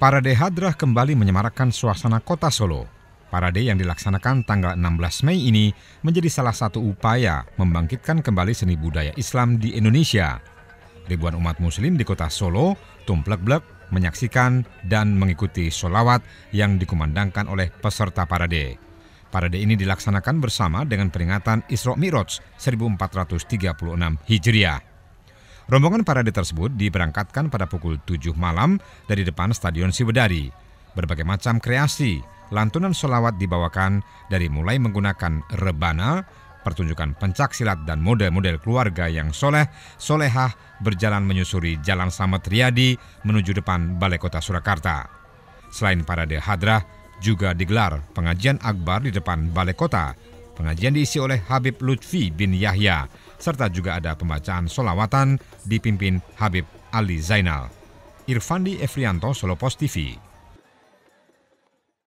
Parade Hadrah kembali menyemarakkan suasana kota Solo. Parade yang dilaksanakan tanggal 16 Mei ini menjadi salah satu upaya membangkitkan kembali seni budaya Islam di Indonesia. Ribuan umat muslim di kota Solo, tumplek-blek, menyaksikan dan mengikuti solawat yang dikumandangkan oleh peserta parade. Parade ini dilaksanakan bersama dengan peringatan Isra Mi'raj 1436 Hijriah. Rombongan parade tersebut diberangkatkan pada pukul 7 malam dari depan Stadion Siwedari. Berbagai macam kreasi, lantunan solawat dibawakan dari mulai menggunakan rebana, pertunjukan pencak silat dan model-model keluarga yang soleh, solehah berjalan menyusuri Jalan Samet Riyadi menuju depan Balai Kota Surakarta. Selain parade hadrah, juga digelar pengajian akbar di depan Balai Kota Pengajian diisi oleh Habib Lutfi bin Yahya, serta juga ada pembacaan solawatan dipimpin Habib Ali Zainal. Irfandi Efrianto, Solo Post TV.